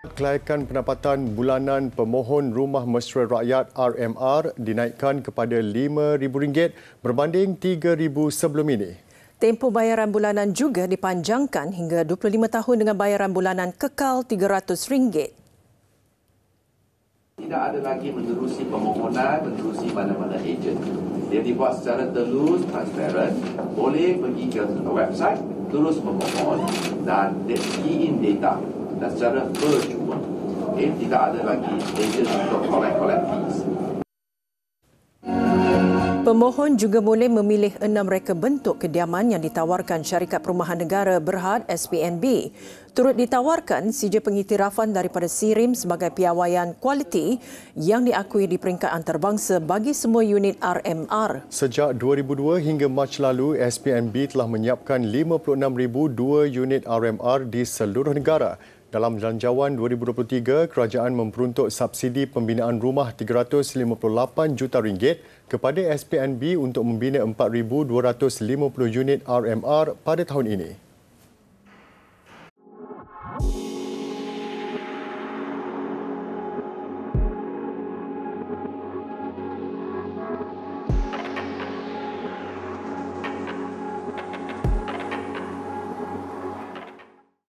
Kelayakan pendapatan bulanan pemohon rumah mesra rakyat RMR dinaikkan kepada RM5,000 berbanding RM3,000 sebelum ini. Tempoh bayaran bulanan juga dipanjangkan hingga 25 tahun dengan bayaran bulanan kekal RM300 tidak ada lagi menerusi pemohonan, menerusi mana-mana ejen. Dia dibuat secara telus, transparent. Boleh pergi ke website, terus memohon dan key in data dan secara percuma. Okay, eh, tidak ada lagi agent untuk collect-collect fees. Pemohon juga boleh memilih enam reka bentuk kediaman yang ditawarkan Syarikat Perumahan Negara Berhad SPNB. Turut ditawarkan sija pengiktirafan daripada SIRIM sebagai piawaian kualiti yang diakui di peringkat antarabangsa bagi semua unit RMR. Sejak 2002 hingga Mac lalu, SPNB telah menyiapkan 56,002 unit RMR di seluruh negara dalam jangjawan 2023, kerajaan memperuntuk subsidi pembinaan rumah 358 juta ringgit kepada SPNB untuk membina 4250 unit RMR pada tahun ini.